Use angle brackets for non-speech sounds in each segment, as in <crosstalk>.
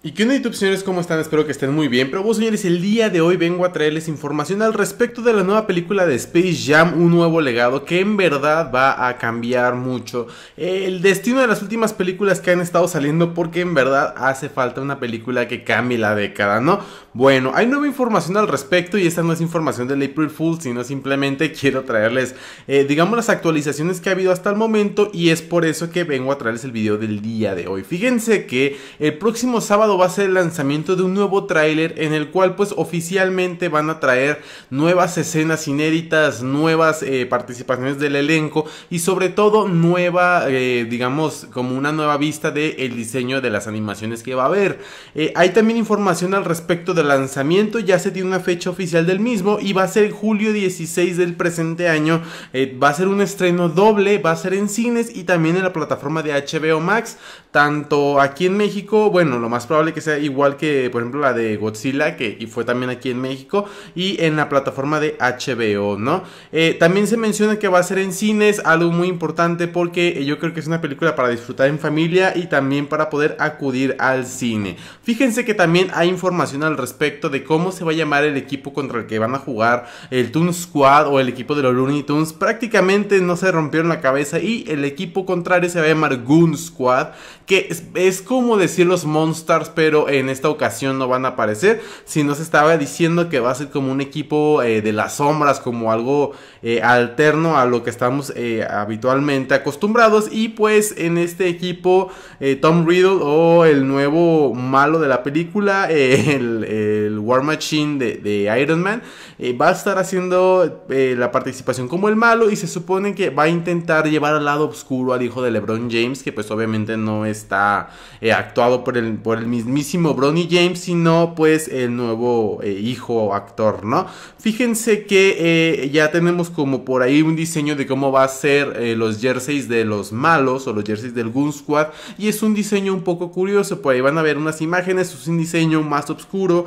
¿Y qué onda YouTube señores? ¿Cómo están? Espero que estén muy bien. Pero vos señores, el día de hoy vengo a traerles información al respecto de la nueva película de Space Jam, un nuevo legado que en verdad va a cambiar mucho el destino de las últimas películas que han estado saliendo porque en verdad hace falta una película que cambie la década, ¿no? Bueno, hay nueva información al respecto y esta no es información del April Fool, sino simplemente <laughs> quiero traerles, eh, digamos, las actualizaciones que ha habido hasta el momento y es por eso que vengo a traerles el video del día de hoy. Fíjense que el próximo sábado va a ser el lanzamiento de un nuevo tráiler en el cual pues oficialmente van a traer nuevas escenas inéditas, nuevas eh, participaciones del elenco y sobre todo nueva, eh, digamos, como una nueva vista del el diseño de las animaciones que va a haber. Eh, hay también información al respecto del lanzamiento, ya se tiene una fecha oficial del mismo y va a ser julio 16 del presente año, va a ser un estreno doble, va a ser en cines y también en la plataforma de HBO Max, tanto aquí en México, bueno, lo más probable que sea igual que, por ejemplo, la de Godzilla, que fue también aquí en México, y en la plataforma de HBO, ¿no? Eh, también se menciona que va a ser en cines, algo muy importante porque eh, yo creo que es una película para disfrutar en familia y también para poder acudir al cine. Fíjense que también hay información al respecto de cómo se va a llamar el equipo contra el que van a jugar el Toon Squad o el equipo de los Looney Tunes. Prácticamente no se rompieron la cabeza y el equipo contrario se va a llamar Goon Squad, que es, es como decir los Monsters pero en esta ocasión no van a aparecer. Si nos estaba diciendo que va a ser como un equipo eh, de las sombras, como algo eh, alterno a lo que estamos eh, habitualmente acostumbrados. Y pues en este equipo, Tom Riddle o el nuevo malo de la película, <laughs> el, War Machine de, Iron Man, va a estar haciendo la participación como el malo y se supone que va a intentar llevar al lado oscuro al hijo de LeBron James, que pues obviamente no está actuado por el, por el mismo mismísimo Bronny James, sino pues el nuevo eh, hijo o actor, ¿no? Fíjense que eh, ya tenemos como por ahí un diseño de cómo va a ser eh, los jerseys de los malos o los jerseys del Goon Squad y es un diseño un poco curioso, por ahí van a ver unas imágenes, es un diseño más oscuro,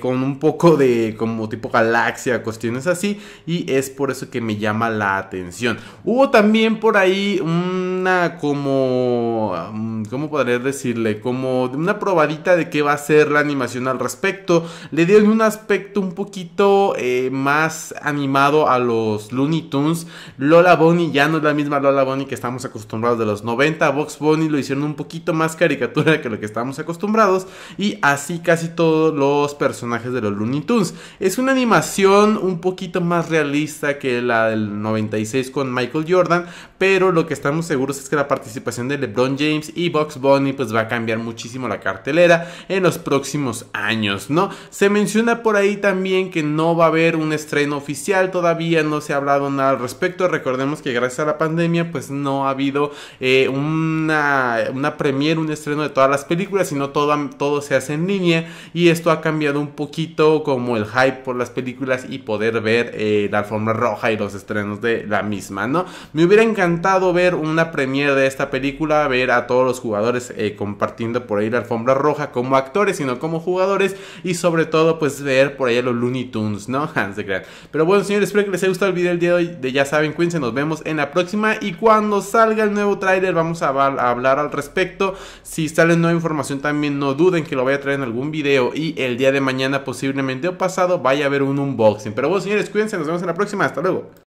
con un poco de como tipo galaxia, cuestiones así y es por eso que me llama la atención. Hubo también por ahí una como, mm, ¿cómo podría decirle? Como una prueba de qué va a ser la animación al respecto. Le dieron un aspecto un poquito eh, más animado a los Looney Tunes. Lola Bonnie ya no es la misma Lola Bonnie que estamos acostumbrados de los 90. Box Bunny lo hicieron un poquito más caricatura que lo que estamos acostumbrados. Y así casi todos los personajes de los Looney Tunes. Es una animación un poquito más realista que la del 96 con Michael Jordan. Pero lo que estamos seguros es que la participación de LeBron James y Box Bunny pues va a cambiar muchísimo la carta telera en los próximos años, ¿no? Se menciona por ahí también que no va a haber un estreno oficial, todavía no se ha hablado nada al respecto, recordemos que gracias a la pandemia pues no ha habido eh, una, una premiere, un estreno de todas las películas, sino todo, todo se hace en línea y esto ha cambiado un poquito como el hype por las películas y poder ver eh, la alfombra roja y los estrenos de la misma, ¿no? Me hubiera encantado ver una premiere de esta película, ver a todos los jugadores eh, compartiendo por ahí la alfombra roja como actores, sino como jugadores. Y sobre todo, pues ver por allá los Looney Tunes, ¿no? <laughs> Hans de crear. Pero bueno, señores, espero que les haya gustado el video el día de hoy. De ya saben, cuídense, nos vemos en la próxima. Y cuando salga el nuevo tráiler, vamos a, a, hablar al respecto. Si sale nueva información, también no duden que lo voy a traer en algún video. Y el día de mañana, posiblemente o pasado, vaya a haber un unboxing. Pero bueno, señores, cuídense, nos vemos en la próxima. Hasta luego.